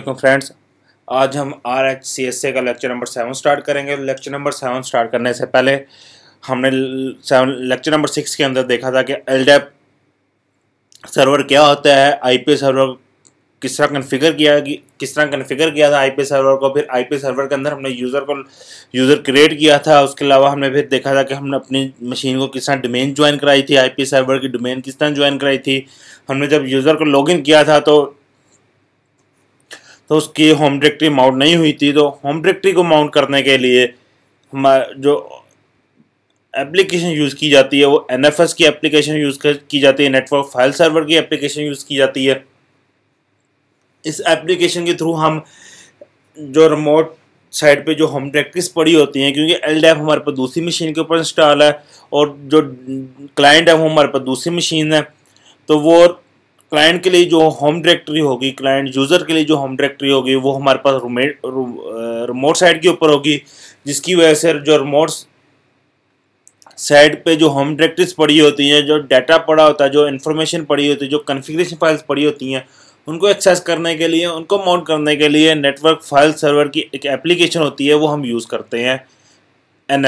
Friends आज हम R H C S A का लेक्चर नंबर सेवन स्टार्ट करेंगे लेक्चर नंबर सेवन स्टार्ट करने से पहले हमने सेवन लेक्चर नंबर सिक्स के अंदर देखा था कि एल डेप सर्वर क्या होता है आईपी सर्वर किस तरह कन्फिगर किया किस तरह कन्फिगर किया था आईपी सर्वर को फिर आईपी सर्वर के अंदर हमने यूज़र को यूज़र क्रिएट किया था उसके अलावा हमने फिर देखा था कि हमने अपनी मशीन को किस तरह डोमेन ज्वाइन कराई थी पी सर्वर की डोमेन किस तरह ज्वाइन कराई थी हमने जब यूज़र को लॉगिन किया था तो तो उसकी होम डायरेक्टरी माउंट नहीं हुई थी तो होम डायरेक्टरी को माउंट करने के लिए हम जो एप्लीकेशन यूज़ की जाती है वो एन की एप्लीकेशन यूज़ की जाती है नेटवर्क फाइल सर्वर की एप्लीकेशन यूज़ की जाती है इस एप्लीकेशन के थ्रू हम जो रिमोट साइड पे जो होम डायरेक्टरीज पड़ी होती हैं क्योंकि एल हमारे पास दूसरी मशीन के ऊपर इंस्टॉल है और जो क्लाइंट है वो हमारे पास दूसरी मशीन है तो वो क्लाइंट के लिए जो होम डायरेक्टरी होगी क्लाइंट यूज़र के लिए जो होम डायरेक्टरी होगी वो हमारे पास रिमोट साइड के ऊपर होगी जिसकी वजह से जो रिमोट साइड पे जो होम डायरेक्टरीज पड़ी होती हैं जो डाटा पड़ा होता है जो इन्फॉर्मेशन पड़ी होती है जो कन्फिग्रेशन फाइल्स पड़ी होती हैं उनको एक्सेस करने के लिए उनको माउंट करने के लिए नेटवर्क फाइल सर्वर की एक एप्लीकेशन होती है वो हम यूज़ करते हैं एन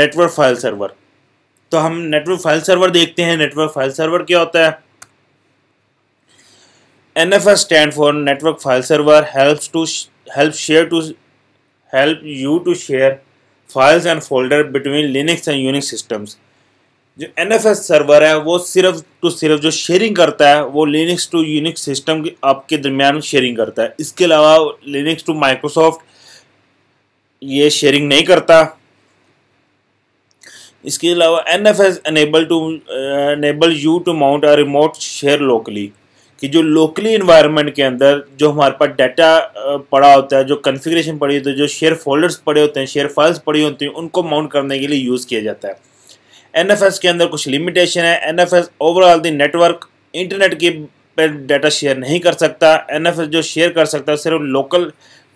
नेटवर्क फाइल सर्वर तो हम नेटवर्क फाइल सर्वर देखते हैं नेटवर्क फाइल सर्वर क्या होता है NFS stands for Network File Server. Helps to sh help share to help you to share files and folder between Linux and Unix systems जो N F S server है वो सिर्फ to सिर्फ जो sharing करता है वो लिनिक्स टू यूनिक्स सिस्टम की आपके दरमियान शेयरिंग करता है इसके अलावा लिनिक्स टू माइक्रोसॉफ्ट ये शेयरिंग नहीं करता इसके अलावा N F S enable to enable you to mount a remote share locally कि जो लोकली इन्वायरमेंट के अंदर जो हमारे पास डाटा पड़ा होता है जो कन्फिग्रेशन पड़ी होती है जो शेयर फोल्डर्स पड़े होते हैं शेयर फाइल्स पड़ी होती हैं उनको माउंट करने के लिए यूज़ किया जाता है एन के अंदर कुछ लिमिटेशन है an overall the network internet के पर डाटा शेयर नहीं कर सकता एन जो शेयर कर सकता है सिर्फ लोकल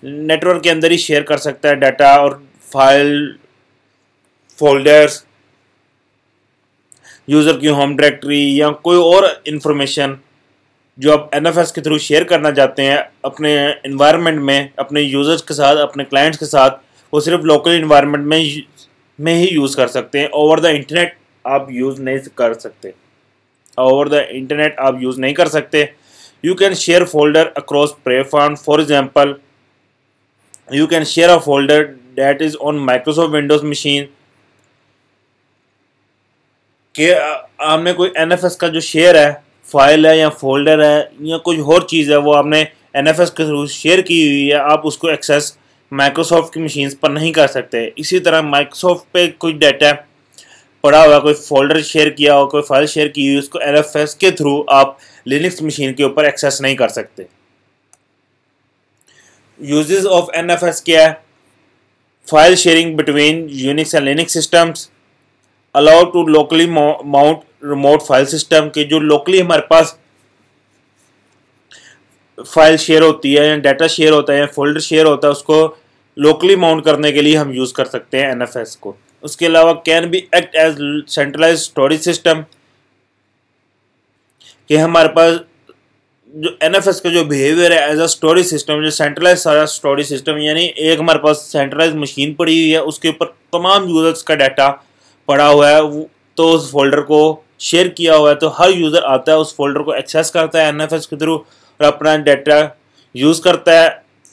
नेटवर्क के अंदर ही शेयर कर सकता है डाटा और फाइल फोल्डर्स यूज़र की होम डायरेक्टरी या कोई और इन्फॉर्मेशन जो आप एन के थ्रू शेयर करना चाहते हैं अपने इन्वायरमेंट में अपने यूज़र्स के साथ अपने क्लाइंट्स के साथ वो सिर्फ लोकल इन्वायरमेंट में में ही यूज़ कर सकते हैं ओवर द इंटरनेट आप यूज़ नहीं कर सकते ओवर द इंटरनेट आप यूज़ नहीं कर सकते you can share folder across platform for example you can share a folder that is on Microsoft Windows machine के आपने कोई एन का जो शेयर है फाइल है या फोल्डर है या कुछ और चीज़ है वो आपने एन एफ एस के थ्रू शेयर की हुई है आप उसको एक्सेस माइक्रोसॉफ्ट की मशीन्स पर नहीं कर सकते इसी तरह माइक्रोसॉफ्ट पे कुछ डाटा पड़ा हुआ कोई फोल्डर शेयर किया हो कोई फाइल शेयर की हुई उसको एन एफ एस के थ्रू आप लिनक्स मशीन के ऊपर एक्सेस नहीं कर सकते यूजेस ऑफ एन एफ क्या है file sharing between Unix and Linux systems allowed to locally mount remote file system के जो लोकली हमारे पास फाइल शेयर होती है या डाटा शेयर होता है या फोल्डर शेयर होता है उसको लोकली माउंट करने के लिए हम यूज़ कर सकते हैं एनएफएस को उसके अलावा can be act as centralise storage system कि हमारे पास जो एन एफ एस का जो बिहेवियर है एज अ स्टोरेज सिस्टम जो सेंट्रलाइज सारा स्टोरेज सिस्टम यानी एक हमारे पास सेंट्रलाइज मशीन पड़ी हुई है उसके ऊपर तमाम यूजर्स का डाटा पड़ा हुआ है तो उस फोल्डर को शेयर किया हुआ है तो हर यूज़र आता है उस फोल्डर को एक्सेस करता है एन के थ्रू और अपना डाटा यूज़ करता है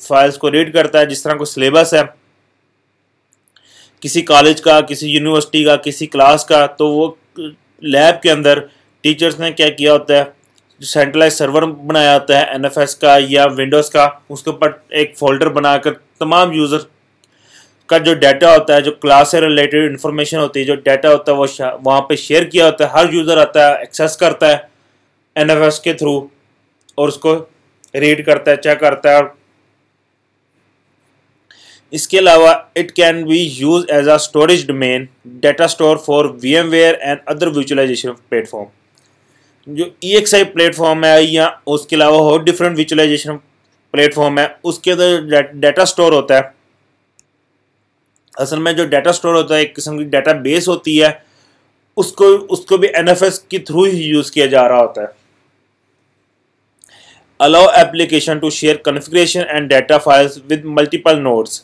फाइल्स को रीड करता है जिस तरह को सिलेबस है किसी कॉलेज का किसी यूनिवर्सिटी का किसी क्लास का तो वो लैब के अंदर टीचर्स ने क्या किया होता है सेंट्रलाइज सर्वर बनाया होता है एन का या विंडोज़ का उसके ऊपर एक फोल्डर बनाकर तमाम यूज़र का जो डाटा होता है जो क्लास से रिलेटेड इन्फॉर्मेशन होती है जो डाटा होता है वो वहाँ पे शेयर किया होता है हर यूज़र आता है एक्सेस करता है एन के थ्रू और उसको रीड करता है चेक करता है और इसके अलावा it can be use as a storage domain data store for V M ware and other visualisation platform जो ई एक्स आई प्लेटफॉर्म है या उसके अलावा और डिफरेंट विजुअलाइजेशन प्लेटफॉर्म है उसके अंदर डाटा स्टोर होता है असल में जो डाटा स्टोर होता है एक किस्म की डाटा बेस होती है उसको उसको भी एन के थ्रू ही यूज़ किया जा रहा होता है allow application to share configuration and data files with multiple nodes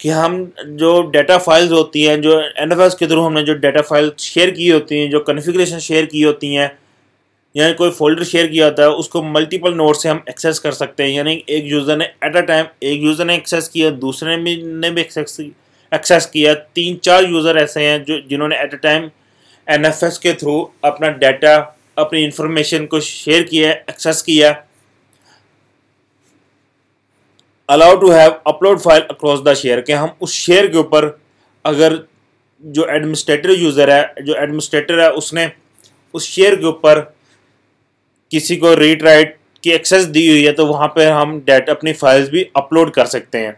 कि हम जो डाटा फाइल्स होती हैं जो एन के थ्रू हमने जो डाटा फाइल शेयर की होती हैं जो कन्फिग्रेशन शेयर की होती हैं यानी कोई फोल्डर शेयर किया होता है उसको मल्टीपल नोड से हम एक्सेस कर सकते हैं यानी एक यूज़र ने एट अ टाइम एक यूज़र ने एक्सेस किया दूसरे ने भी एक्सेस किया एक्सेस किया तीन चार यूज़र ऐसे हैं जो जिन्होंने एट अ टाइम एन के थ्रू अपना डाटा अपनी इंफॉर्मेशन को शेयर किया एक्सेस किया allow to have upload file across the share के हम उस शेयर के ऊपर अगर जो एडमिनिस्ट्रेटर यूज़र है जो एडमिनिस्ट्रेटर है उसने उस शेयर के ऊपर किसी को रीड राइट की एक्सेस दी हुई है तो वहाँ पर हम डेट अपनी फाइल्स भी अपलोड कर सकते हैं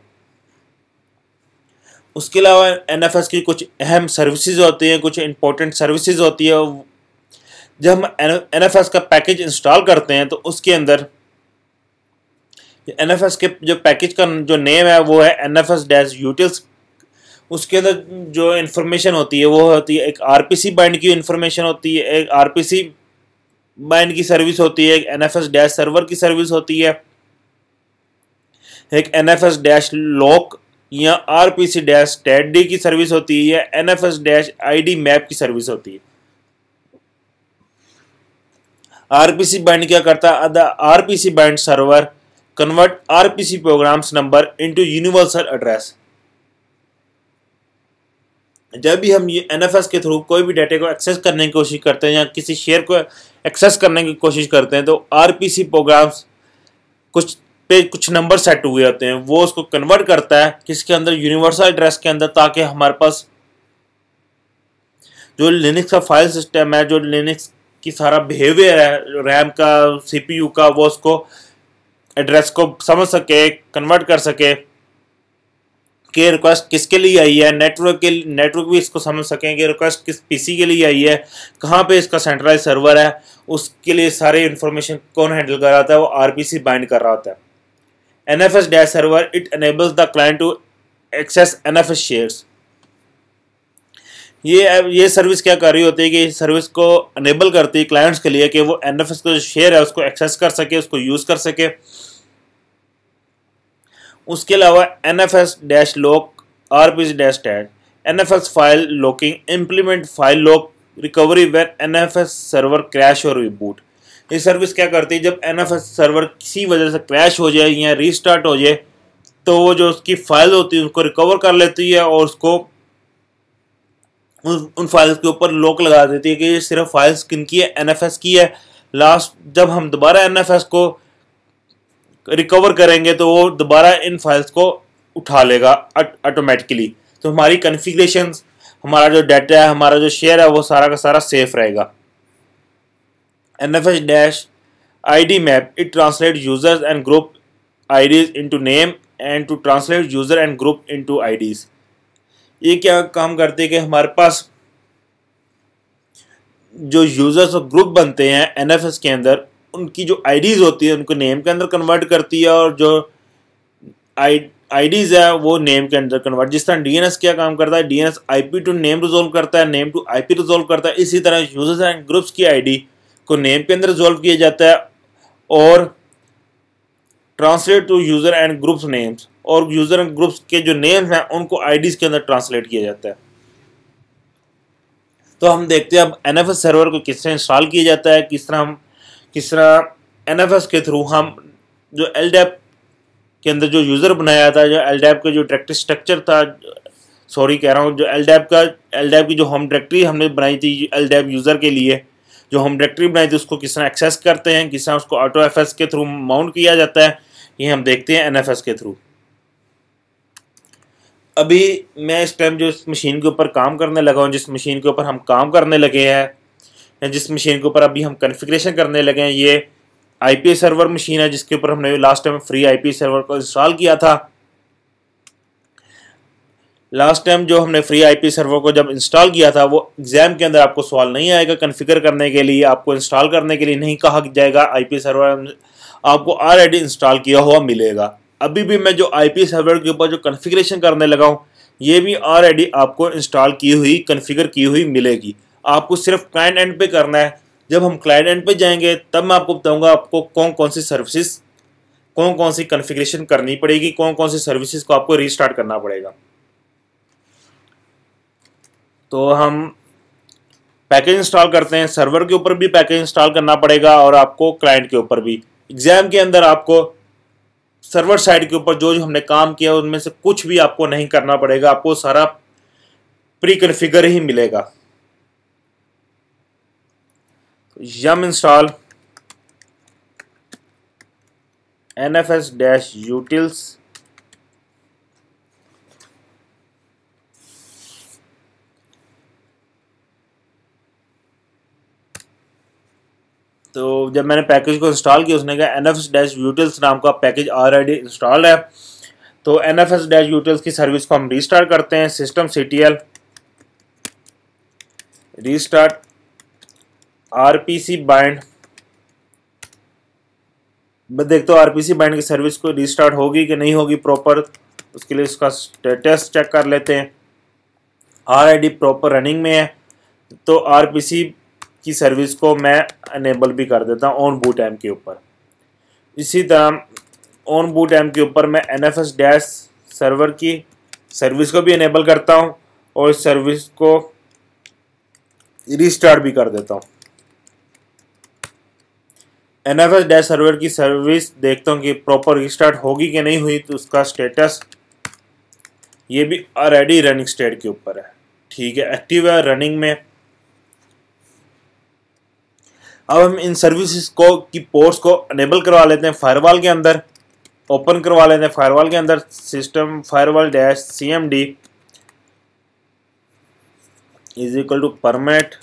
उसके अलावा एन की कुछ अहम सर्विसेज होती हैं कुछ इंपॉर्टेंट सर्विसेज होती है जब हम एन का पैकेज इंस्टॉल करते हैं तो उसके अंदर एन के जो पैकेज का जो नेम है वो है N F S dash utils उसके अंदर जो इन्फॉर्मेशन होती है वो होती है एक आर पी सी बाइंड की इन्फॉर्मेशन होती है एक आर पी सी बाइंड की सर्विस होती है एक N F S dash server की सर्विस होती है एक N F S dash lock या R P C dash stat D की सर्विस होती है या N F S dash I D map की सर्विस होती है आरपीसी बैंड क्या करता है RPC bind server convert RPC programmes number into universal address जब भी हम एन एफ एस के थ्रू कोई भी डाटा को एक्सेस करने की कोशिश करते हैं या किसी शेयर को एक्सेस करने की कोशिश करते हैं तो आरपीसी प्रोग्राम्स कुछ पे कुछ नंबर सेट हुए होते हैं वो उसको कन्वर्ट करता है किसके अंदर यूनिवर्सल एड्रेस के अंदर ताकि हमारे पास जो लिनक्स का फाइल सिस्टम है जो लिनक्स की सारा बिहेवियर है रैम का सीपीयू का वो उसको एड्रेस को समझ सके कन्वर्ट कर सके कि रिक्वेस्ट किसके लिए आई है नेटवर्क के नेटवर्क भी इसको समझ सकें कि रिक्वेस्ट किस पीसी के लिए आई है कहाँ पे इसका सेंट्रलाइज सर्वर है उसके लिए सारे इन्फॉर्मेशन कौन हैंडल कर रहा था वो आरपीसी बाइंड कर रहा होता है NFS Dash server, it enables the client to access NFS shares. ये ये सर्विस क्या कर रही होती है कि सर्विस को अनेबल करती है क्लाइंट्स के लिए कि वो एन एफ एस का जो शेयर है उसको एक्सेस कर सके उसको यूज़ कर सके उसके अलावा N F S dash lock R P dash stat N F S file locking implement file lock recovery when N F S server crash और रिबूट ये सर्विस क्या करती है जब एन सर्वर किसी वजह से क्रैश हो जाए या रीस्टार्ट हो जाए तो वो जो उसकी फाइल होती है उसको रिकवर कर लेती है और उसको उन, उन फाइल्स के ऊपर लॉक लगा देती है कि ये सिर्फ फाइल्स किन की है एन की है लास्ट जब हम दोबारा एन को रिकवर करेंगे तो वो दोबारा इन फाइल्स को उठा लेगा ऑटोमेटिकली तो हमारी कन्फिग्रेशन हमारा जो डाटा है हमारा जो शेयर है वो सारा का सारा सेफ रहेगा NFS ID map it translates users and group IDs into name and to translate user and group into IDs ये क्या काम करते हैं कि हमारे पास जो यूजर्स और ग्रुप बनते हैं एनएफएस के अंदर उनकी जो आईडीज होती है उनको नेम के अंदर कन्वर्ट करती है और जो आई आईडीज है वो नेम के अंदर कन्वर्ट जिस तरह डीएनएस क्या काम करता है DNS IP to name resolve करता है नेम टू आईपी रिजोल्व करता है इसी तरह यूजर्स एंड ग्रुप्स की आईडी को नेम के अंदर रिजॉल्व किया जाता है और translate to user and groups names और यूज़र एंड ग्रुप्स के जो नेम्स हैं उनको आईडीज़ के अंदर ट्रांसलेट किया जाता है तो हम देखते हैं अब एन सर्वर को किस तरह इंस्टॉल किया जाता है किस तरह हम किस तरह एन के थ्रू हम जो एल के अंदर जो यूज़र बनाया था जो एल का जो डायरेक्टरी स्ट्रक्चर था सॉरी कह रहा हूँ जो एल का एल की जो होम डायरेक्टरी हमने बनाई थी एल यूज़र के लिए जो हम डायरेक्टरी बनाई थी उसको किस तरह एक्सेस करते हैं किस तरह उसको ऑटो एफ के थ्रू माउंट किया जाता है ये हम देखते हैं एन के थ्रू अभी मैं इस टाइम जो इस मशीन के ऊपर काम करने लगा हूँ जिस मशीन के ऊपर हम काम करने लगे हैं या जिस मशीन के ऊपर अभी हम कन्फिग्रेशन करने लगे हैं ये आई सर्वर मशीन है जिसके ऊपर हमने last time free I server को इंस्टॉल किया था लास्ट टाइम जो हमने फ्री आईपी सर्वर को जब इंस्टॉल किया था वो एग्जाम के अंदर आपको सवाल नहीं आएगा कन्फिगर करने के लिए आपको इंस्टॉल करने के लिए नहीं कहा जाएगा आईपी सर्वर आपको ऑलरेडी इंस्टॉल किया हुआ मिलेगा अभी भी मैं जो आईपी सर्वर के ऊपर जो कन्फिग्रेशन करने लगा हूँ ये भी ऑलरेडी आपको इंस्टॉल की हुई कन्फिगर की हुई मिलेगी आपको सिर्फ क्लाइंट एंड पे करना है जब हम क्लाइंट एंड पे जाएंगे तब मैं आपको बताऊँगा आपको कौन कौन सी सर्विसेज कौन कौन सी कन्फिग्रेशन करनी पड़ेगी कौन कौन सी सर्विसेज को आपको रीस्टार्ट करना पड़ेगा तो हम पैकेज इंस्टॉल करते हैं सर्वर के ऊपर भी पैकेज इंस्टॉल करना पड़ेगा और आपको क्लाइंट के ऊपर भी एग्ज़ाम के अंदर आपको सर्वर साइड के ऊपर जो जो हमने काम किया उनमें से कुछ भी आपको नहीं करना पड़ेगा आपको सारा प्री कन्फिगर ही मिलेगा yum install N F S dash utils तो जब मैंने पैकेज को इंस्टॉल किया उसने कहा एन एफ डैश यूटिल्स नाम का पैकेज ऑलरेडी इंस्टॉल है तो N F S dash utils की सर्विस को हम रिस्टार्ट करते हैं system C T L restart R P C bind मैं देखता हूँ आर पी सी बाइंड की सर्विस को रिस्टार्ट होगी कि नहीं होगी प्रॉपर उसके लिए उसका स्टेटस चेक कर लेते हैं R I D proper running में है तो आर पी सी की सर्विस को मैं अनेबल भी कर देता हूँ ऑन बूट एम के ऊपर इसी तरह ऑन बूट एम के ऊपर मैं N F S dash server की सर्विस को भी इनेबल करता हूँ और इस सर्विस को रिस्टार्ट भी कर देता हूँ N F S dash server की सर्विस देखता हूँ कि प्रॉपर रिस्टार्ट होगी कि नहीं हुई तो उसका स्टेटस ये भी ऑलरेडी रनिंग स्टेट के ऊपर है ठीक है एक्टिव है रनिंग में अब हम इन सर्विसेज को की पोर्ट्स को अनेबल करवा लेते हैं फायरवॉल के अंदर ओपन करवा लेते हैं फायरवॉल के अंदर system firewall dash C M D is equal to permit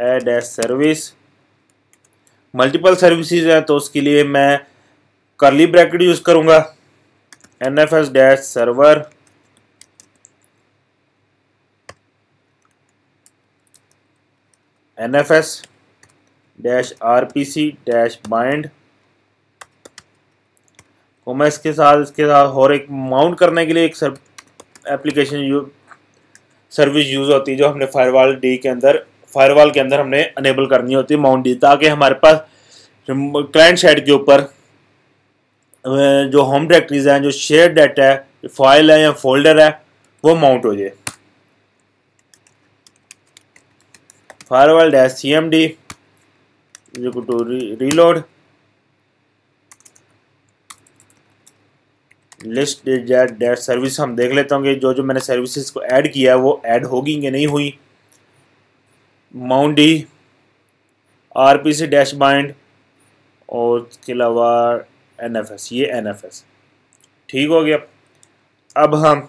a dash service multiple services हैं तो उसके लिए मैं करली ब्रैकेट यूज़ करूँगा N F S dash server nfs dash R P C dash bind को मैं इसके साथ इसके साथ और एक माउंट करने के लिए एक सर एप्लीकेशन यू सर्विस यूज़ होती है जो हमने फायरवॉल डी के अंदर फायरवॉल के अंदर हमने अनेबल करनी होती है माउंट डी ताकि हमारे पास क्लाइंट साइड के ऊपर जो होम डायरेक्टरीज हैं जो शेयर डाटा है फाइल है या फोल्डर है वो माउंट हो जाए firewall dash cmd is equal to re reload list that service हम देख लेते होंगे जो जो मैंने सर्विसेज को ऐड किया है वो ऐड होगी कि नहीं हुई mount D R P C dash bind और उसके अलावा एन एफ एस ये एन एफ एस ठीक हो गया अब हम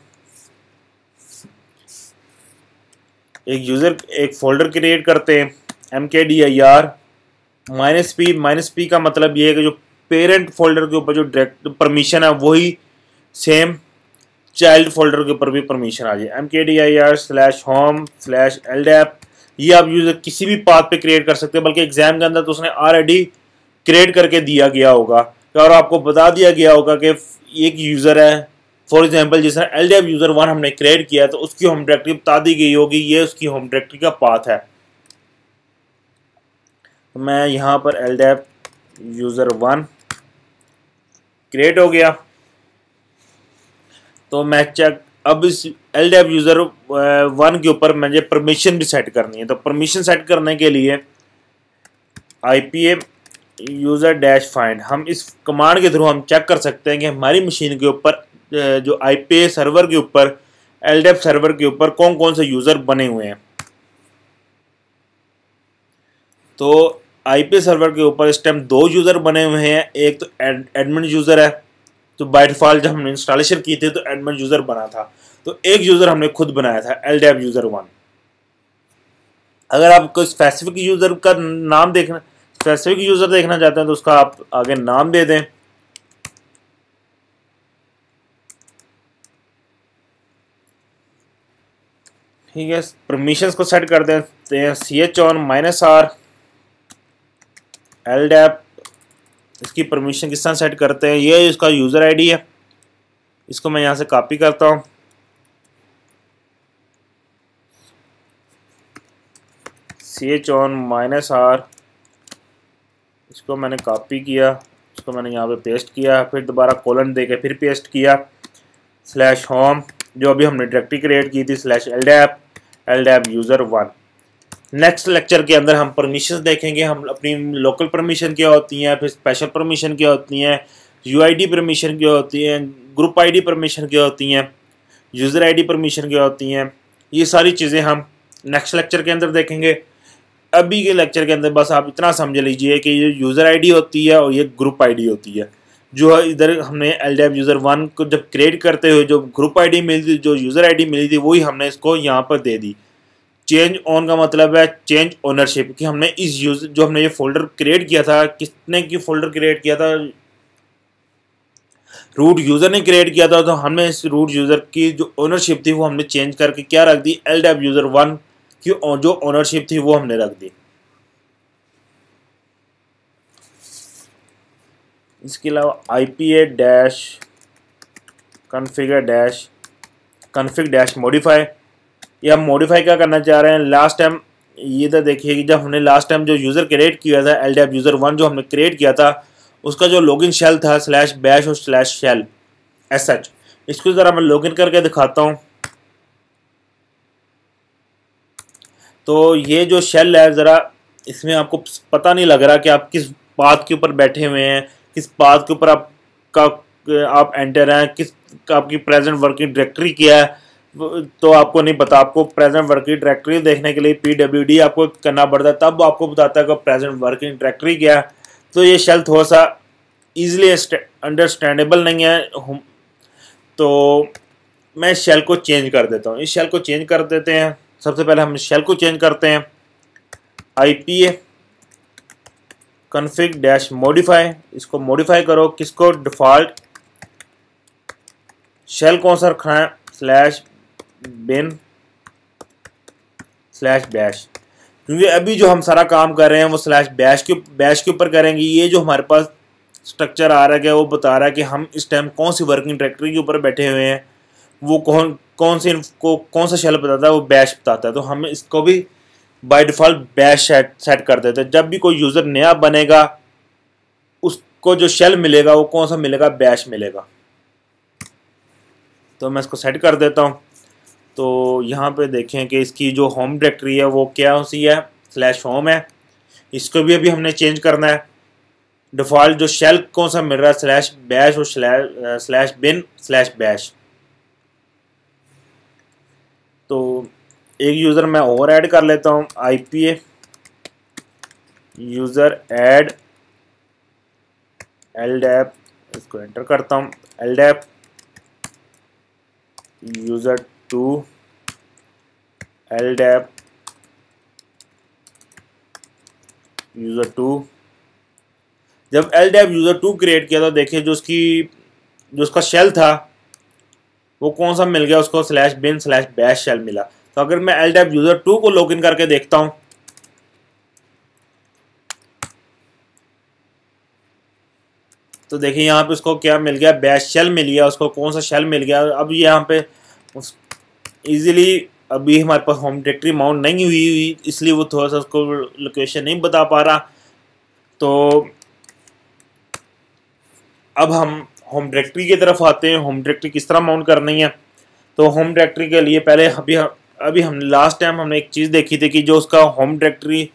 एक यूज़र एक फोल्डर क्रिएट करते हैं M K D I R minus P minus P का मतलब ये है कि जो पेरेंट फोल्डर के ऊपर जो डायरेक्ट परमिशन है वही सेम चाइल्ड फोल्डर के ऊपर भी परमिशन आ जाए M K D I R slash home slash L dap ये आप यूज़र किसी भी पाथ पे क्रिएट कर सकते हैं बल्कि एग्जाम के अंदर तो उसने ऑलरेडी क्रिएट करके दिया गया होगा और आपको बता दिया गया होगा कि एक यूज़र है फॉर एग्जाम्पल जिस तरह एल यूज़र वन हमने क्रिएट किया तो उसकी होम डायरेक्टरी बता दी गई होगी ये उसकी होम डायरेक्टरी का पाथ है तो मैं यहाँ पर L D F user one create हो गया तो मैं चेक अब इस L D F user one के ऊपर मुझे परमिशन भी सेट करनी है तो परमिशन सेट करने के लिए I P A user dash find हम इस कमांड के थ्रू हम चेक कर सकते हैं कि हमारी मशीन के ऊपर जो आई सर्वर के ऊपर एल सर्वर e के ऊपर कौन कौन से यूज़र बने हुए हैं तो आई सर्वर के ऊपर इस टाइम दो यूज़र बने हुए हैं एक तो एडमिन यूज़र है तो बाई डिफॉल्ट जब हमने इंस्टॉलेशन की थी तो एडमिन यूज़र बना था तो एक यूज़र हमने खुद बनाया था एल यूज़र वन अगर आप कोई स्पेसिफिक यूज़र का नाम देखना स्पेसिफिक यूज़र देखना चाहते हैं तो उसका आप आगे नाम दे दें ठीक है परमिशन को सेट कर देते हैं C H own minus R L dab इसकी परमिशन किस तरह सेट करते हैं ये इसका यूज़र आईडी है इसको मैं यहाँ से कॉपी करता हूँ C H own minus R इसको मैंने कॉपी किया इसको मैंने यहाँ पे पेस्ट किया फिर दोबारा कोलन दे के फिर पेस्ट किया स्लैश होम जो अभी हमने डायरेक्टरी क्रिएट की थी slash L dap L dap user one next lecture के अंदर हम परमिशन देखेंगे हम अपनी लोकल परमिशन क्या होती हैं फिर स्पेशल परमिशन क्या होती हैं यू आई डी परमिशन क्या होती हैं ग्रुप आई डी परमिशन क्या होती हैं यूज़र आई डी परमिशन क्या होती हैं ये सारी चीज़ें हम नेक्स्ट लेक्चर के अंदर देखेंगे अभी के लेक्चर के अंदर बस आप इतना समझ लीजिए कि ये यूज़र डी होती है और ये ग्रुप डी होती है जो है इधर हमने एल यूज़र वन को जब क्रिएट करते हुए जो ग्रुप आईडी मिली थी जो यूज़र आईडी मिली थी वही हमने इसको यहाँ पर दे दी चेंज ऑन का मतलब है चेंज ओनरशिप कि हमने इस यूज जो हमने ये फोल्डर क्रिएट किया था किसने की फोल्डर क्रिएट किया था रूट यूज़र ने क्रिएट किया था तो हमने इस रूट यूज़र की जो ओनरशिप थी वो हमने चेंज करके क्या रख दी एल यूज़र वन की जो ओनरशिप थी वो हमने रख दी इसके अलावा I P A dash configure dash config dash modify ये हम मॉडिफाई क्या करना चाह रहे हैं लास्ट टाइम ये तो देखिए कि जब हमने लास्ट टाइम जो यूज़र क्रिएट किया था एल डैप यूज़र वन जो हमने क्रिएट किया था उसका जो लॉगिन शेल था स्लैश बैश और स्लैश शेल एस एच इसको ज़रा मैं लॉगिन करके दिखाता हूँ तो ये जो शेल है ज़रा इसमें आपको पता नहीं लग रहा कि आप किस बात के ऊपर बैठे हुए हैं किस पाथ के ऊपर आपका आप एंटर हैं किस आपकी प्रेजेंट वर्किंग डायरेक्टरी क्या है तो आपको नहीं पता आपको प्रेजेंट वर्किंग डायरेक्टरी देखने के लिए पी आपको करना पड़ता है तब आपको बताता है कि प्रेजेंट वर्किंग डायरेक्टरी क्या है तो ये शेल थोड़ा सा ईजिली अंडरस्टैंडेबल नहीं है तो मैं शेल को चेंज कर देता हूँ इस शेल को चेंज कर देते हैं सबसे पहले हम शेल को चेंज करते हैं I P A config dash modify इसको मोडिफाई करो किसको डिफॉल्ट शेल कौन सा रखना है स्लैश बिन स्लैश बैश क्योंकि अभी जो हम सारा काम कर रहे हैं वो स्लैश बैश के बैश के ऊपर करेंगे ये जो हमारे पास स्ट्रक्चर आ रहा है वो बता रहा है कि हम इस टाइम कौन सी वर्किंग डायरेक्टरी के ऊपर बैठे हुए हैं वो कौन कौन से को कौन सा शेल बताता है वो बैश बताता है तो हम इसको भी बाय डिफ़ॉल्ट बैश सेट कर देते हैं जब भी कोई यूज़र नया बनेगा उसको जो शेल मिलेगा वो कौन सा मिलेगा बैश मिलेगा तो मैं इसको सेट कर देता हूँ तो यहाँ पे देखें कि इसकी जो होम डायरेक्टरी है वो क्या सी है स्लैश होम है इसको भी अभी हमने चेंज करना है डिफ़ॉल्ट जो शेल कौन सा मिल रहा है स्लैश बैश और स्लैश बिन स्लैश बैश तो एक यूज़र मैं और ऐड कर लेता हूँ I P A user add L dap इसको एंटर करता हूँ L dab user two L dab user two जब L dab user two create किया था देखिए जो उसकी जो उसका शेल था वो कौन सा मिल गया उसको slash bin slash bash shell मिला तो अगर मैं एल डेप यूजर टू को लॉग इन करके देखता हूं तो देखिए यहाँ पे उसको क्या मिल गया बैश शेल मिल गया उसको कौन सा शेल मिल गया अब यहाँ पे इजीली अभी हमारे पास होम डायरेक्टरी माउंट नहीं हुई हुई इसलिए वो थोड़ा सा उसको लोकेशन नहीं बता पा रहा तो अब हम होम डायरेक्टरी की तरफ आते हैं होम डायरेक्टरी किस तरह माउंट करनी है तो होम डायरेक्टरी के लिए पहले अभी हम अभी हम लास्ट टाइम हमने एक चीज़ देखी थी कि जो उसका होम डायरेक्टरी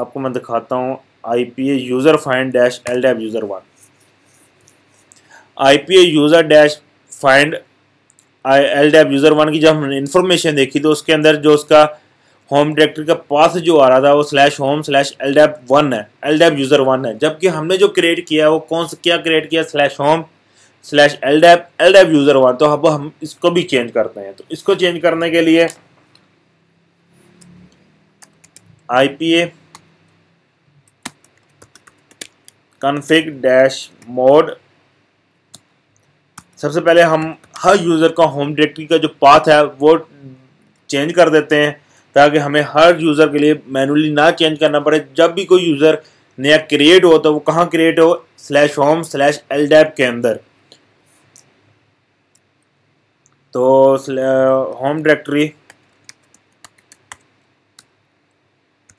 आपको मैं दिखाता हूं I P A user find dash L dab user one I P A user dash find L dab user one की जब हमने इंफॉर्मेशन देखी तो उसके अंदर जो उसका होम डायरेक्टरी का पास जो आ रहा था वो slash home slash L dab one है एल डैप यूज़र वन है जबकि हमने जो क्रिएट किया वो कौन सा क्या क्रिएट किया slash home slash L dab L dab user one तो अब हम इसको भी चेंज करते हैं तो इसको चेंज करने के लिए I P A dash mode सबसे पहले हम हर यूज़र का होम डायरेक्टरी का जो पाथ है वो चेंज कर देते हैं ताकि हमें हर यूज़र के लिए मैनुअली ना चेंज करना पड़े जब भी कोई यूज़र नया क्रिएट हो तो वो कहाँ क्रिएट हो slash home slash L dab के अंदर तो home directory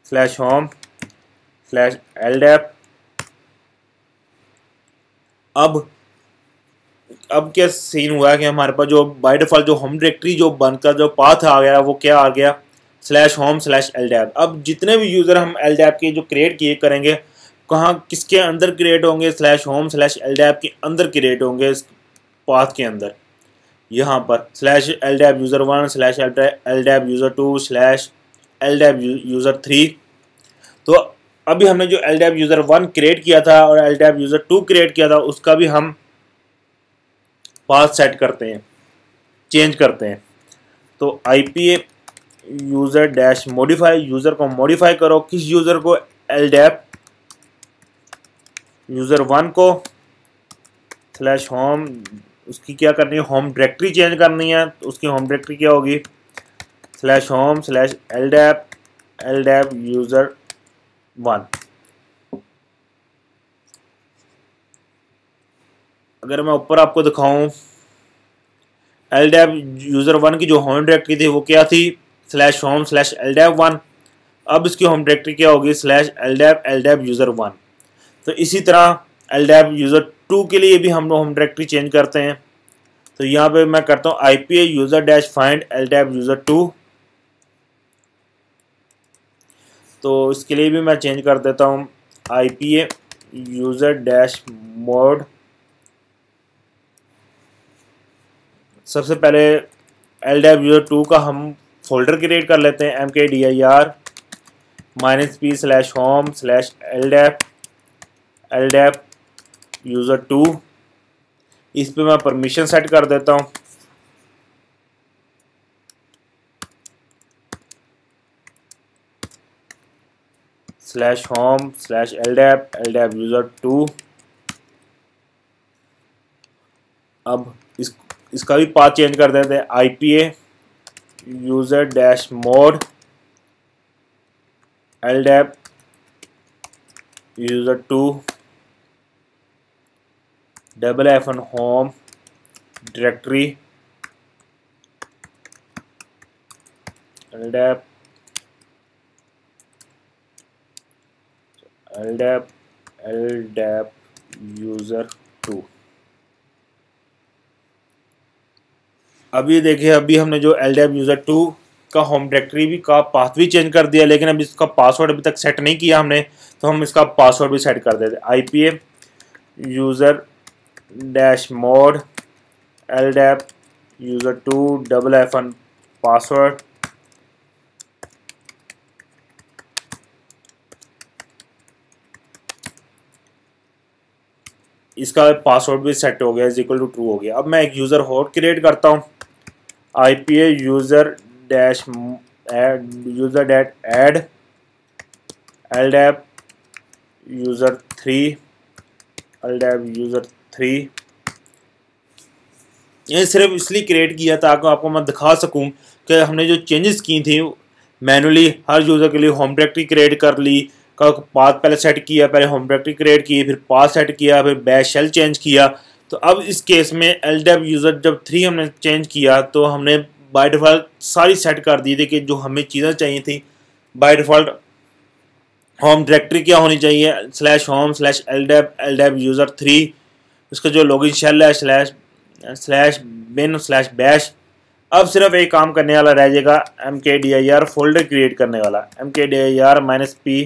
slash home slash L अब अब क्या सीन हुआ कि हमारे पास जो बाय डिफॉल्ट जो होम डायरेक्टरी जो बनकर जो पाथ आ गया वो क्या आ गया स्लैश होम स्लैश एल अब जितने भी यूज़र हम एल के जो क्रिएट किए करेंगे कहाँ किसके अंदर क्रिएट होंगे स्लैश होम स्लैश एल के अंदर क्रिएट होंगे इस पाथ के अंदर यहाँ पर slash L dab user one slash L dab user two slash L dab user three तो अभी हमने जो L dab user one create किया था और L dab user two create किया था उसका भी हम पास सेट करते हैं चेंज करते हैं तो I P A user dash modify user को मॉडिफाई करो किस यूज़र को एल डैप यूज़र वन को स्लैश होम उसकी क्या करनी है होम डायरेक्टरी चेंज करनी है तो उसकी होम डायरेक्टरी क्या होगी slash home slash L dab L dab user one अगर मैं ऊपर आपको दिखाऊं एल डैप यूज़र वन की जो होम डायरेक्टरी थी वो क्या थी slash home slash L dab one अब इसकी होम डायरेक्टरी क्या होगी slash L dab L dab user one तो इसी तरह एल डैप यूज़र टू के लिए भी हम लोग होम डायरेक्टरी चेंज करते हैं तो यहाँ पे मैं करता हूँ I P A user dash find L dab user two तो इसके लिए भी मैं चेंज कर देता हूँ I P A user dash mode सबसे पहले एल डैप यूज़र टू का हम फोल्डर क्रिएट कर लेते हैं M K D I R minus P slash home slash L dab L dab user two इस पे मैं परमिशन सेट कर देता हूँ slash home slash L dab L dab user two अब इस इसका भी पाथ चेंज कर देते हैं I P A user dash mod L dab user two double F N home directory LDAP LDAP LDAP user अभी देखिए अभी हमने जो एलडेप यूजर टू का होम डायरेक्टरी भी का पाथ भी चेंज कर दिया लेकिन अभी इसका पासवर्ड अभी तक सेट नहीं किया हमने तो हम इसका पासवर्ड भी सेट कर देते I P A user dash mod ldap user2 double F N password इसका पासवर्ड भी सेट हो गया इज इक्वल टू ट्रू हो गया अब मैं एक यूज़र होट क्रिएट करता हूं I P A user dash user date add L dab user three L dab user three ये सिर्फ इसलिए क्रिएट किया ताकि आपको मैं दिखा सकूं कि हमने जो चेंजेस की थी मैनुअली हर यूज़र के लिए होम डायरेक्टरी क्रिएट कर ली का पाथ पहले सेट किया पहले होम डायरेक्टरी क्रिएट की फिर पाथ सेट किया फिर बैश शेल चेंज किया तो अब इस केस में एल यूज़र जब थ्री हमने चेंज किया तो हमने बाय डिफ़ॉल्ट सारी सेट कर दी थी कि जो हमें चीज़ें चाहिए थी बाय डिफ़ॉल्ट होम डायरेक्टरी क्या होनी चाहिए slash home slash L LDAP L dab user three उसका जो लॉगिन शेल है slash slash bin slash bash अब सिर्फ एक काम करने वाला रह जाएगा M K D I R folder create करने वाला M K D I R minus P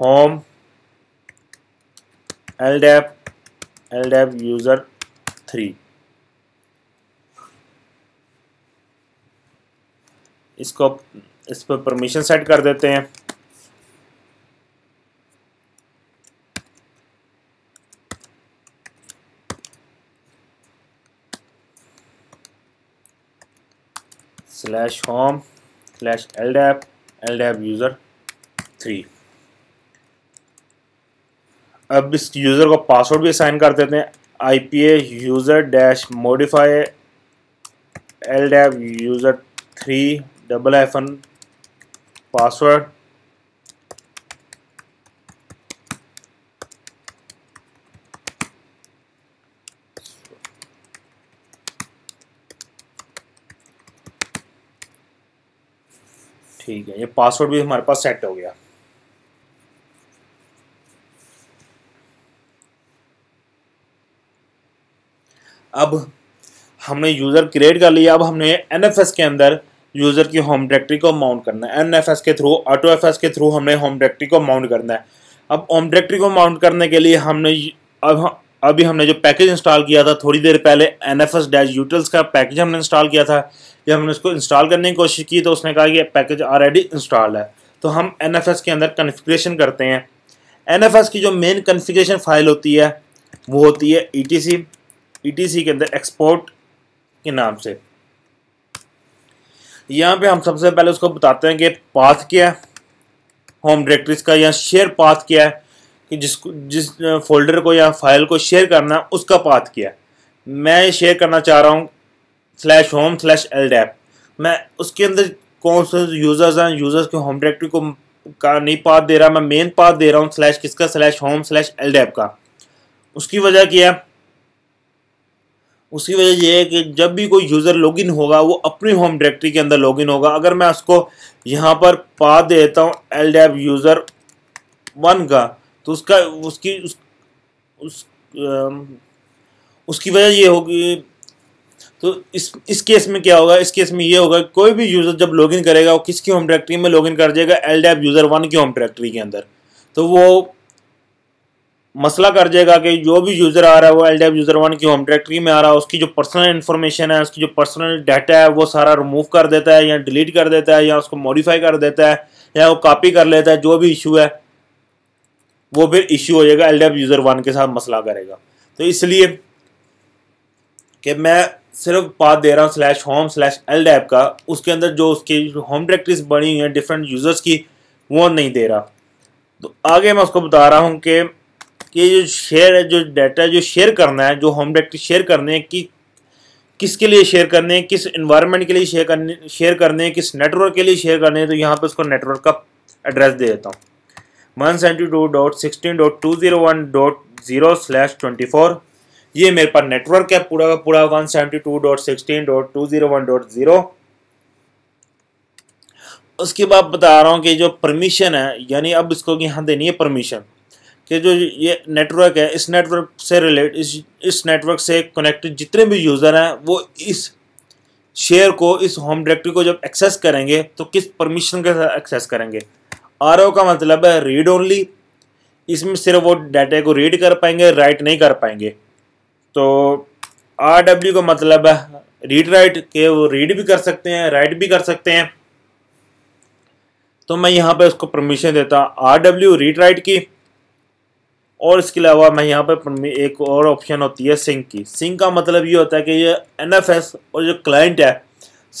home L dab L dab user three इसको इस पर परमिशन सेट कर देते हैं slash home slash ldap ldap user 3 अब इस यूज़र को पासवर्ड भी असाइन कर देते हैं I P A user dash modify L dab user three double F N password ठीक है ये पासवर्ड भी हमारे पास सेट हो गया अब हमने यूज़र क्रिएट कर लिया अब हमने एन के अंदर यूज़र की होम डायरेक्टरी को माउंट करना है एन के थ्रू ऑटो एफ के थ्रू हमने होम डायरेक्टरी को माउंट करना है अब होम डायरेक्टरी को माउंट करने के लिए हमने अब अभी हमने जो पैकेज इंस्टॉल किया था थोड़ी देर पहले एन एफ डैश यूटल्स का पैकेज हमने इंस्टॉल किया था जब हमने उसको इंस्टॉल करने की कोशिश की तो उसने कहा कि पैकेज ऑलरेडी इंस्टॉल है तो हम एन के अंदर कन्फिग्रेशन करते हैं एन की जो मेन कन्फिग्रेशन फाइल होती है वो होती है ई e टी e के अंदर एक्सपोर्ट के नाम से यहाँ पे हम सबसे पहले उसको बताते हैं कि पाथ क्या है होम डायरेक्टरीज का या शेयर पाथ क्या है कि जिसको जिस फोल्डर uh, को या फाइल को शेयर करना है उसका पाथ क्या है मैं शेयर करना चाह रहा हूँ स्लैश होम स्लैश एल मैं उसके अंदर कौन से यूज़र्स हैं यूज़र्स के होम डायरेक्टरी को का नहीं पाथ दे रहा मैं मेन पाथ दे रहा हूँ स्लैश किसका स्लैश होम स्लैश एल का उसकी वजह क्या है उसकी वजह यह है कि जब भी कोई यूज़र लॉगिन होगा वो अपनी होम डायरेक्टरी के अंदर लॉगिन होगा अगर मैं उसको यहाँ पर पा देता हूँ एल डैब यूज़र वन का तो उसका उसकी उस, उस, उसकी वजह ये होगी तो इस इस केस में क्या होगा इस केस में ये होगा कोई भी यूज़र जब लॉगिन करेगा वो किसकी होम डायरेक्टरी में लॉगिन कर जाएगा एल यूज़र वन की होम डायरेक्टरी के अंदर तो वो मसला कर जाएगा कि जो भी यूज़र आ रहा है वो एल यूज़र वन की होम डायरेक्टरी में आ रहा है उसकी जो पर्सनल इन्फॉर्मेशन है उसकी जो पर्सनल डाटा है वो सारा रिमूव कर देता है या डिलीट कर देता है या उसको मॉडिफाई कर देता है या वो कॉपी कर लेता है जो भी इशू है वो फिर इशू हो जाएगा एल यूज़र वन के साथ मसला करेगा तो इसलिए कि मैं सिर्फ पाथ दे रहा हूँ slash home slash L LDAP का उसके अंदर जो उसकी होम डायरेक्टरीज बनी हुई हैं डिफरेंट यूज़र्स की वो नहीं दे रहा तो आगे मैं उसको बता रहा हूँ कि ये जो शेयर है जो डाटा जो शेयर करना है जो होम डायरेक्टरी शेयर करने हैं कि किसके लिए शेयर करने हैं किस इन्वायरमेंट के लिए शेयर करने शेयर करने हैं किस नेटवर्क के लिए शेयर करने हैं तो यहाँ पर उसको नेटवर्क का एड्रेस दे देता हूँ one seventy two dot sixteen dot two zero one dot zero slash twenty four ये मेरे पास नेटवर्क है पूरा का पूरा one one two two dot dot dot sixteen zero zero उसके बाद बता रहा हूँ कि जो परमिशन है यानी अब इसको यहाँ देनी है परमिशन कि जो ये नेटवर्क है इस नेटवर्क से रिलेट इस इस नेटवर्क से कनेक्टेड जितने भी यूज़र हैं वो इस शेयर को इस होम डायरेक्टरी को जब एक्सेस करेंगे तो किस परमिशन के साथ एक्सेस करेंगे आर का मतलब है रीड ओनली इसमें सिर्फ वो डाटा को रीड कर पाएंगे राइट नहीं कर पाएंगे तो आर डब्ल्यू का मतलब है रीड राइट के वो रीड भी कर सकते हैं राइट भी कर सकते हैं तो मैं यहाँ पे उसको परमिशन देता आर डब्ल्यू रीड राइट की और इसके अलावा मैं यहाँ पर एक और ऑप्शन होती है सिंक की सिंक का मतलब ये होता है कि ये एन और जो क्लाइंट है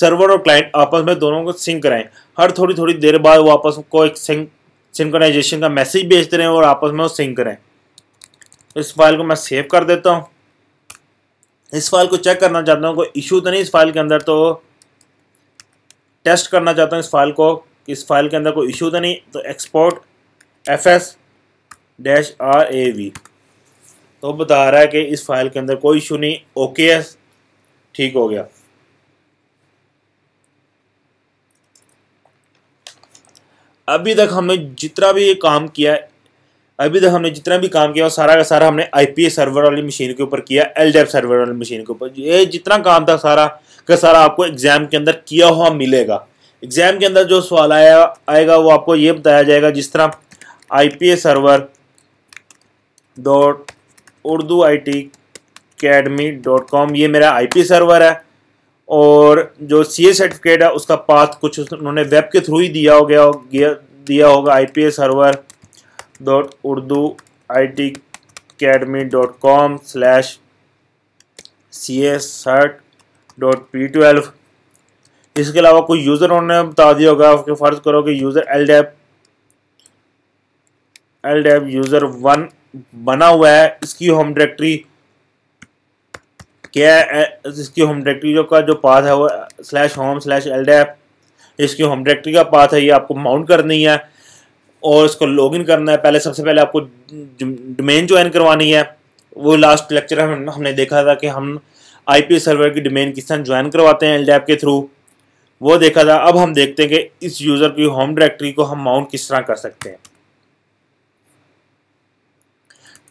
सर्वर और क्लाइंट आपस में दोनों को सिंक कराएं हर थोड़ी थोड़ी देर बाद वो आपस को एक सिंक सिंकोनाइजेशन का मैसेज भेजते रहें और आपस में वो सिंक करें इस फाइल को मैं सेव कर देता हूँ इस फाइल को चेक करना चाहता हूँ कोई इशू तो नहीं इस फाइल के अंदर तो टेस्ट करना चाहता हूँ इस फाइल को कि इस फाइल के अंदर कोई इशू तो नहीं तो export F S dash R A V तो बता रहा है कि इस फाइल के अंदर कोई इशू नहीं ओके एस ठीक हो गया अभी तक हमने जितना भी ये काम किया है अभी तक तो हमने जितना भी काम किया वो सारा का सारा हमने आई सर्वर वाली मशीन के ऊपर किया एल सर्वर वाली मशीन के ऊपर ये जितना काम था सारा का सारा आपको एग्जाम के अंदर किया हुआ मिलेगा एग्जाम के अंदर जो सवाल आया आएगा वो आपको ये बताया जाएगा जिस तरह I server dot Urdu I T academy dot com ये मेरा आईपी सर्वर है और जो सी ए सर्टिफिकेट है उसका पाथ कुछ उन्होंने वेब के थ्रू ही दिया हो गया दिया होगा I P A server dot Urdu I T academy dot com slash C S cert dot P twelve इसके अलावा कोई यूज़र उन्होंने बता दिया होगा आपके फ़र्ज़ करो कि user L dab L dab user one बना हुआ है इसकी होम डायरेक्टरी क्या है इसकी होम डायरेक्टरी जो का जो पाथ है वो slash home slash L dab इसकी होम डायरेक्टरी का पाथ है ये आपको माउंट करनी है और इसको लॉगिन करना है पहले सबसे पहले आपको डोमेन ज्वाइन करवानी है वो लास्ट लेक्चर हम हमने देखा था कि हम आईपी सर्वर की डोमेन किस तरह ज्वाइन करवाते हैं एल के थ्रू वो देखा था अब हम देखते हैं कि इस यूज़र की होम डायरेक्टरी को हम माउंट किस तरह कर सकते हैं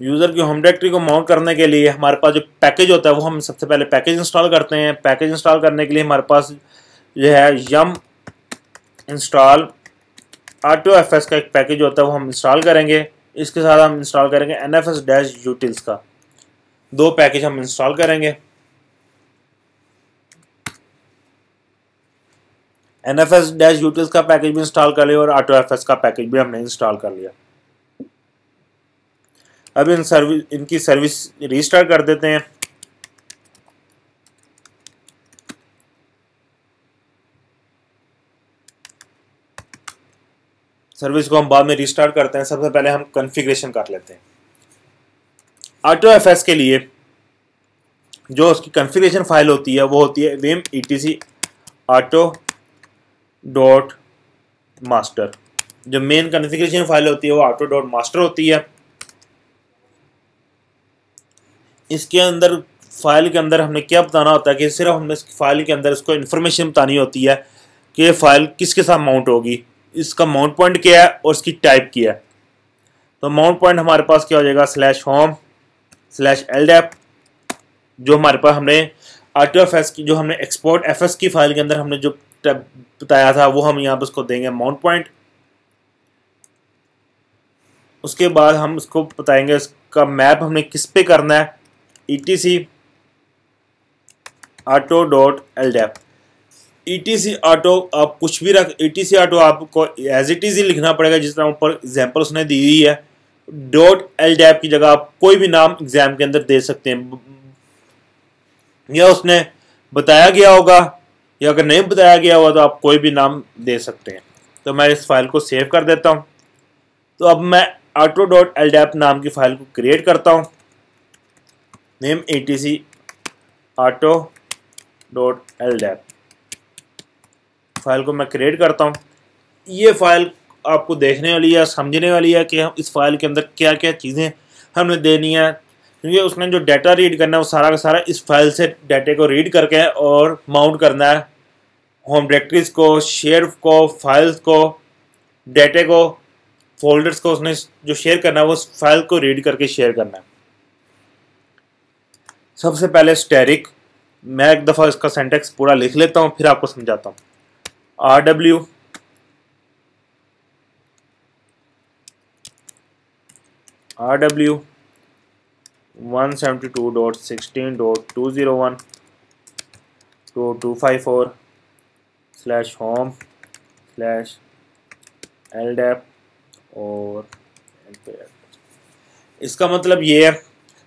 यूज़र की होम डायरेक्टरी को माउंट करने के लिए हमारे पास जो पैकेज होता है वो हम सबसे पहले पैकेज इंस्टॉल करते हैं पैकेज इंस्टॉल करने के लिए हमारे पास जो है yum install R T F S का एक पैकेज होता है वो हम इंस्टॉल करेंगे इसके साथ हम इंस्टॉल करेंगे N F S dash utils का दो पैकेज हम इंस्टॉल करेंगे N F S dash utils का पैकेज भी इंस्टॉल कर लिया और आटो एफ एस का पैकेज भी हमने इंस्टॉल कर लिया अब इन सर्विस इनकी सर्विस रिस्टार्ट कर देते हैं सर्विस को हम बाद में रिस्टार्ट करते हैं सबसे पहले हम कॉन्फ़िगरेशन कर लेते हैं ऑटो एफ एस के लिए जो उसकी कॉन्फ़िगरेशन फाइल होती है वो होती है vim E T C auto dot master जो मेन कॉन्फ़िगरेशन फाइल होती है वो आटो डॉट मास्टर होती है इसके अंदर फाइल के अंदर हमने क्या बताना होता है कि सिर्फ हमने फाइल के अंदर इसको इन्फॉर्मेशन बतानी होती है कि ये फाइल किसके साथ माउंट होगी इसका माउंट पॉइंट क्या है और इसकी टाइप क्या है तो माउंट पॉइंट हमारे पास क्या हो जाएगा स्लैश होम स्लैश एल जो हमारे पास हमने आर टी एफ एस की जो हमने एक्सपोर्ट एफ एस की फाइल के अंदर हमने जो बताया था वो हम यहाँ पर उसको देंगे माउंट पॉइंट उसके बाद हम उसको बताएंगे उसका मैप हमने किस पे करना है E T C auto dot LDAP ETC e auto आप कुछ भी रख ईटीसी e ऑटो आपको एज इट इज ही लिखना पड़ेगा जिस तरह ऊपर एग्जाम्पल उसने दी हुई है डॉट एल डैप की जगह आप कोई भी नाम एग्जाम के अंदर दे सकते हैं या उसने बताया गया होगा या अगर नहीं बताया गया होगा तो आप कोई भी नाम दे सकते हैं तो मैं इस फाइल को सेव कर देता हूँ तो अब मैं ऑटो डॉट एल डैप नाम की फाइल को क्रिएट करता हूँ name A T C auto dot LDAP file को मैं क्रिएट करता हूँ ये फाइल आपको देखने वाली है समझने वाली है कि हम इस फाइल के अंदर क्या क्या चीज़ें हमने देनी है क्योंकि उसने जो डाटा रीड करना है वो सारा का सारा इस फाइल से डाटे को रीड करके और माउंट करना है होम डायरेक्टरीज को शेयर को फाइल्स को डाटे को फोल्डर्स को उसने जो शेयर करना है वो फाइल को रीड करके शेयर करना है सबसे पहले स्टेरिक मैं एक दफ़ा इसका सेंटेक्स पूरा लिख लेता हूँ फिर आपको समझाता हूँ RW RW 172.16.201 to 254 slash home slash LDAP और इसका मतलब ये है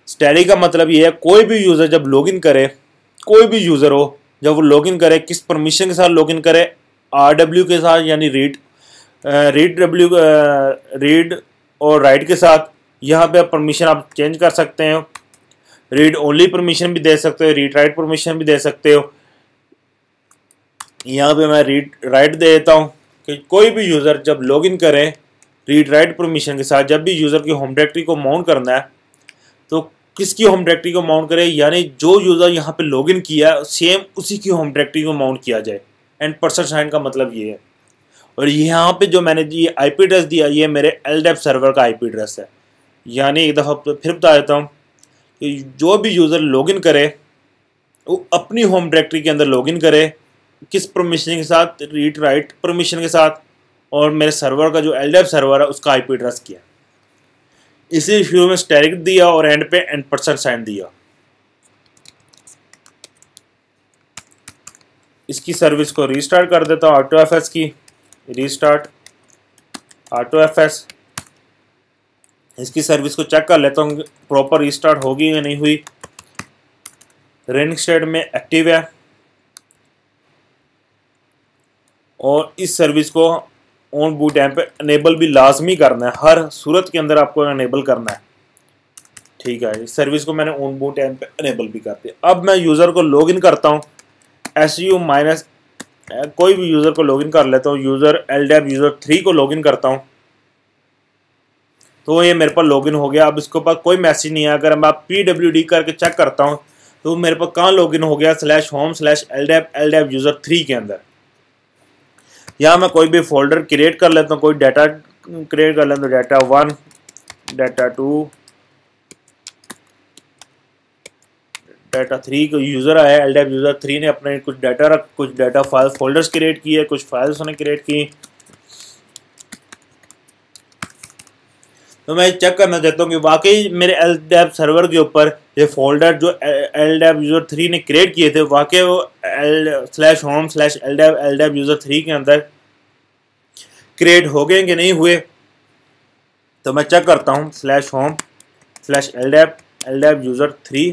स्टैली का मतलब ये है कोई भी यूज़र जब लॉगिन करे कोई भी यूज़र हो जब वो लॉगिन करे किस परमिशन के साथ लॉगिन करे आर डब्ल्यू के साथ यानी रीड रीड डब्ल्यू रीड और राइट के साथ यहाँ पे आप परमिशन आप चेंज कर सकते हो रीड ओनली परमिशन भी दे सकते हो रीड राइट परमिशन भी दे सकते हो यहाँ पे मैं रीड राइट दे देता हूँ कि कोई भी यूज़र जब लॉगिन करें रीड राइट परमिशन के साथ जब भी यूज़र की होम डायरेक्टरी को माउंट करना है तो किसकी होम डायरेक्टरी को माउंट करें यानी जो यूज़र यहाँ पे लॉगिन किया है सेम उसी की होम डायरेक्टरी को माउंट किया जाए एंड परसेंट साइन का मतलब ये है और यहाँ पे जो मैंने ये आई पी एड्रेस दिया ये मेरे एल सर्वर e का आई पी एड्रेस है यानी एक दफ़ा तो फिर बता देता हूँ कि जो भी यूज़र लॉगिन करे वो अपनी होम डायरेक्टरी के अंदर लॉगिन करे किस परमिशन के साथ रीड राइट परमिशन के साथ और मेरे सर्वर का जो एल सर्वर e है उसका आई पी एड्रेस किया इसी शुरू में स्टेरिक दिया और एंड पे एंड परसेंट साइन दिया इसकी सर्विस को रीस्टार्ट कर देता हूँ ऑटो एफ एस की रीस्टार्ट ऑटो एफ एस इसकी सर्विस को चेक कर लेता हूँ प्रॉपर रीस्टार्ट होगी या नहीं हुई रनिंग स्टेट में एक्टिव है और इस सर्विस को ऑन बूट एम पे अनेबल भी लाजमी करना है हर सूरत के अंदर आपको अनेबल करना है ठीक है इस सर्विस को मैंने ऑन बूट एम पे अनेबल भी कर दिया अब मैं यूज़र को लॉग इन करता हूँ एस यू माइनस कोई भी यूज़र को लॉगिन कर लेता हूँ user L dab user three को लॉगिन करता हूँ तो ये मेरे पर लॉगिन हो गया अब इसके ऊपर कोई मैसेज नहीं है अगर मैं पी डब्ल्यू डी करके चेक करता हूँ तो मेरे पर कहाँ लॉगिन हो गया slash home slash L dab L dab user three के अंदर या मैं कोई भी फोल्डर क्रिएट कर लेता हूँ कोई डाटा क्रिएट कर लेता हूँ data one data two data three का यूज़र आया एल डैप यूज़र थ्री ने अपने कुछ डाटा रख कुछ डाटा फाइल फोल्डर्स क्रिएट किए कुछ फाइल्स उसने क्रिएट की तो मैं चेक करना चाहता हूँ कि वाकई मेरे एल डैप सर्वर के ऊपर ये फोल्डर जो एल डैप यूज़र थ्री ने क्रिएट किए थे वाकई वो L slash home slash L dab L dab user three के अंदर क्रिएट हो गए कि नहीं हुए तो मैं चेक करता हूँ slash home slash L dab L dab user three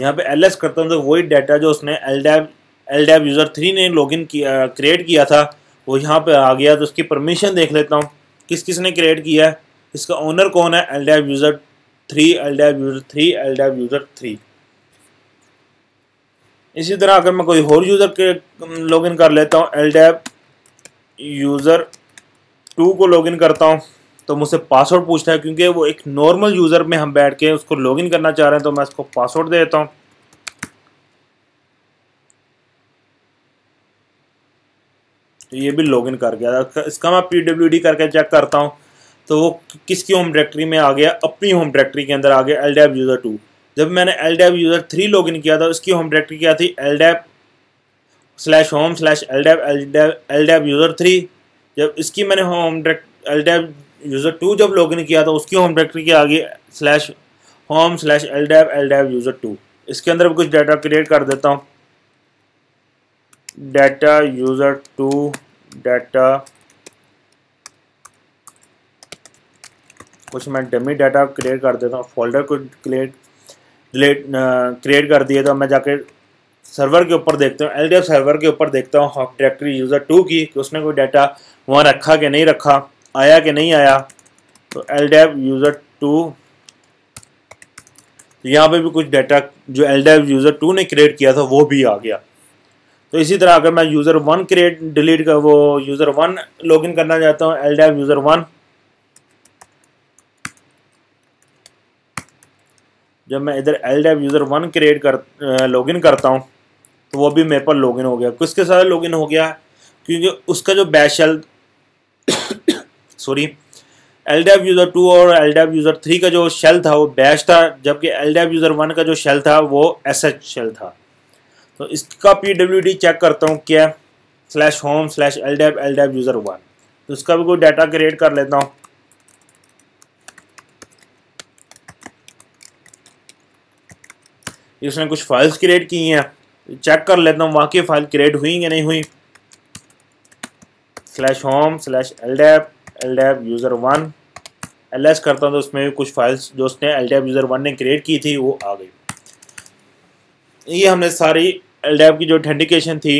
यहाँ पे एल करता हूँ तो वही डाटा जो उसने LDAP L dab user three ने लॉगिन किया क्रिएट किया था वो यहाँ पे आ गया तो उसकी परमिशन देख लेता हूँ किस किस ने क्रिएट किया है इसका ओनर कौन है L dab user three L dab user three L dab user three इसी तरह अगर मैं कोई और यूज़र के लॉगिन कर लेता हूँ एल डैब यूज़र टू को लॉगिन करता हूँ तो मुझसे पासवर्ड पूछता है क्योंकि वो एक नॉर्मल यूज़र में हम बैठ के उसको लॉगिन करना चाह रहे हैं तो मैं उसको पासवर्ड दे देता हूँ तो ये भी लॉगिन कर गया इसका मैं पी डी करके चेक करता हूँ तो वो किसकी होम डायरेक्टरी में आ गया अपनी होम डायरेक्टरी के अंदर आ गया एल डैब यूज़र टू जब मैंने L dab user three log in किया था उसकी होम डायरेक्टरी क्या थी LDAP slash home slash L LDAP L dab user three जब इसकी मैंने home direct L user two जब लॉग किया था उसकी होम डायरेक्टरी के आगे slash home slash L LDAP L dab user two इसके अंदर भी कुछ डाटा क्रिएट कर देता हूँ डाटा यूज़र टू डाटा कुछ मैं डमी डाटा क्रिएट कर देता हूँ फोल्डर को क्रिएट डिलेट क्रिएट कर दिया था तो मैं जाके सर्वर के ऊपर देखता हूँ एल सर्वर के ऊपर देखता हूँ डायरेक्टरी यूज़र टू की कि उसने कोई डाटा वहाँ रखा कि नहीं रखा आया कि नहीं आया तो एल डैब यूज़र टू तो यहाँ पे भी कुछ डाटा जो एल डैब यूज़र टू ने क्रिएट किया था वो भी आ गया तो इसी तरह अगर मैं यूज़र वन क्रिएट डिलीट कर वो यूज़र वन लॉगिन करना चाहता हूँ एल डैब यूज़र वन जब मैं इधर L dab user one create कर लॉगिन करता हूँ तो वो भी मेरे पर लॉगिन हो गया किसके साथ लॉगिन हो गया क्योंकि उसका जो बैशल shell sorry L dab user two और एल डैब यूज़र थ्री का जो शेल था वो बैश था जबकि एल डैब यूज़र वन का जो शेल था वो एस एच शेल था तो इसका पी डब्ल्यू डी चेक करता हूँ क्या slash home slash L LDAP L dab user one तो इसका भी कोई डाटा क्रिएट कर लेता हूँ इसने कुछ फाइल्स क्रिएट की हैं चेक कर लेता हूँ वाकई फाइल क्रिएट हुई या नहीं हुई slash home slash L LDAP L user one L करता हूँ तो उसमें भी कुछ फाइल्स जो उसने एल यूज़र वन ने क्रिएट की थी वो आ गई ये हमने सारी एल की जो ऑथेंटिकेशन थी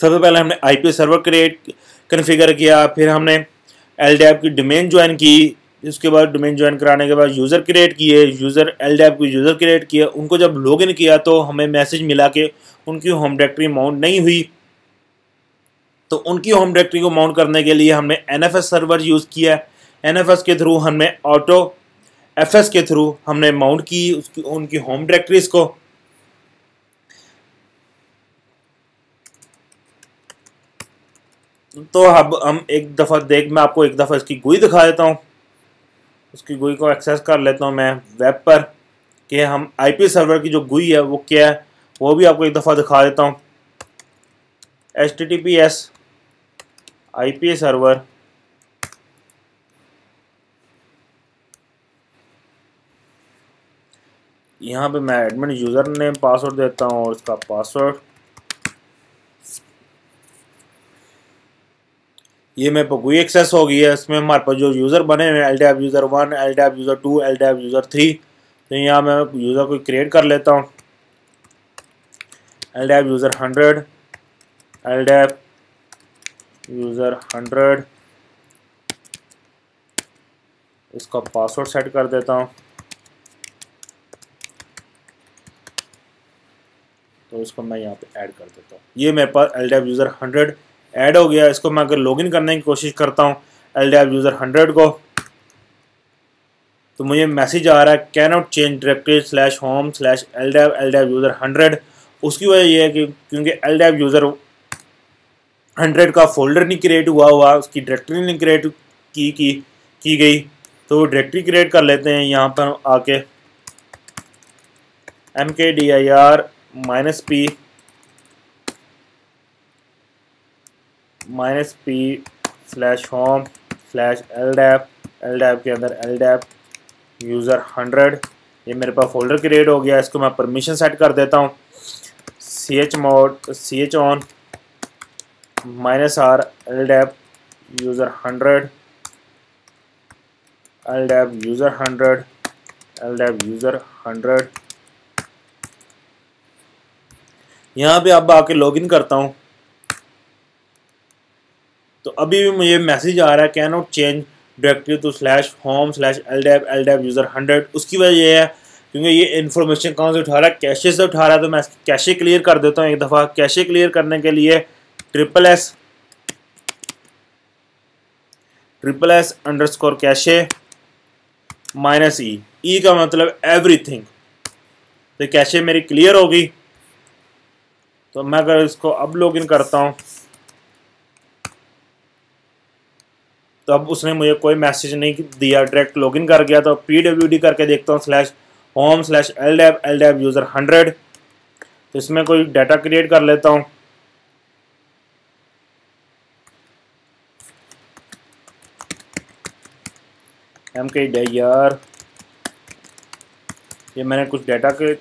सबसे पहले हमने आई सर्वर क्रिएट कन्फिगर किया फिर हमने एल की डोमेन ज्वाइन की इसके बाद डोमेन ज्वाइन कराने के बाद यूज़र क्रिएट किए यूज़र एल डैप को यूज़र क्रिएट किया उनको जब लॉगिन किया तो हमें मैसेज मिला कि उनकी होम डायरेक्टरी माउंट नहीं हुई तो उनकी होम डायरेक्टरी को माउंट करने के लिए हमने एन सर्वर यूज़ किया है एन के थ्रू हमने ऑटो एफ के थ्रू हमने माउंट की उसकी उनकी होम डायरेक्टरीज को तो अब हम एक दफ़ा देख मैं आपको एक दफ़ा इसकी गुई दिखा देता हूँ उसकी गुई को एक्सेस कर लेता हूँ मैं वेब पर कि हम आईपी सर्वर की जो गुई है वो क्या है वो भी आपको एक दफ़ा दिखा देता हूँ H T T P S IP server यहाँ पे मैं एडमिन यूज़र नेम पासवर्ड देता हूँ और इसका पासवर्ड ये मेरे पर कोई एक्सेस हो गई है इसमें हमारे पास जो यूज़र बने हुए हैं L dab user one L dab user two L dab user three तो यहाँ मैं यूज़र को क्रिएट कर लेता हूँ L dab user hundred L dab user hundred इसका पासवर्ड सेट कर देता हूँ तो इसको मैं यहाँ पे ऐड कर देता हूँ ये मेरे पास L dab user hundred add हो गया इसको मैं अगर लॉगिन करने की कोशिश करता हूँ एल डैप यूज़र हंड्रेड को तो मुझे मैसेज आ रहा है cannot change directory slash home slash L dab L dab user hundred उसकी वजह यह है कि क्योंकि एल डैप यूज़र हंड्रेड का फोल्डर नहीं क्रिएट हुआ हुआ उसकी डायरेक्टरी नहीं क्रिएट की की की गई तो वो डायरेक्टरी क्रिएट कर लेते हैं यहाँ पर आके M K D I R minus P minus P slash home slash L dab L dab के अंदर एल डैप यूज़र हंड्रेड ये मेरे पास फोल्डर क्रिएट हो गया इसको मैं परमिशन सेट कर देता हूँ C H mod C H on minus r ldap user 100 ldap user 100 ldap user 100 यहाँ पे अब आके लॉगिन करता हूँ तो अभी भी मुझे मैसेज आ रहा है cannot change directory to slash home slash L LDAP L dab user hundred उसकी वजह यह है क्योंकि ये इन्फॉर्मेशन कहाँ से उठा रहा है कैशे से उठा रहा है तो मैं कैशे क्लियर कर देता हूँ एक दफ़ा कैशे क्लियर करने के लिए triple S triple S underscore cache minus E E का मतलब एवरीथिंग तो कैशे मेरी क्लियर होगी तो मैं अगर इसको अब लॉग इन करता हूं तो अब उसने मुझे कोई मैसेज नहीं दिया डायरेक्ट लॉग इन कर गया तो पी डब्ल्यू डी करके देखता हूँ slash home slash L LDAP L dab user hundred तो इसमें कोई डाटा क्रिएट कर लेता हूँ एम के डर ये मैंने कुछ डाटा के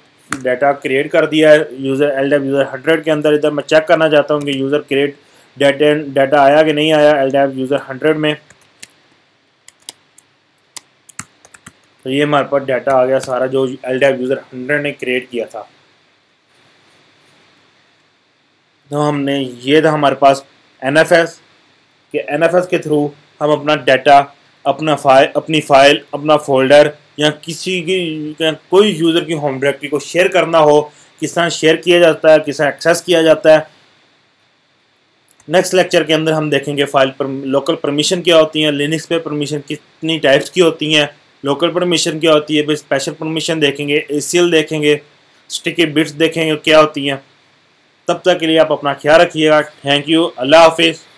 डाटा क्रिएट कर दिया है user L dab user hundred के अंदर इधर मैं चेक करना चाहता हूँ कि यूज़र क्रिएट डाटा डाटा आया कि नहीं आया एल डैप यूज़र हंड्रेड में तो ये हमारे पास डाटा आ गया सारा जो एल डैप यूज़र हंड्रेड ने क्रिएट किया था तो हमने ये था हमारे पास एन एफ एस के एन एफ एस के थ्रू हम अपना डाटा अपना फाइल अपनी फाइल अपना फोल्डर या किसी की या कोई यूज़र की होम डायरेक्टरी को शेयर करना हो किस तरह शेयर किया जाता है किस तरह एक्सेस किया जाता है नेक्स्ट लेक्चर के अंदर हम देखेंगे फाइल पर लोकल परमिशन क्या होती है लिनक्स पे परमिशन कितनी टाइप्स की होती हैं लोकल परमिशन क्या होती है फिर स्पेशल परमिशन देखेंगे ए देखेंगे स्टिकी बिट्स देखेंगे क्या होती हैं तब तक के लिए आप अपना ख्याल रखिएगा थैंक यू अल्लाह हाफिज़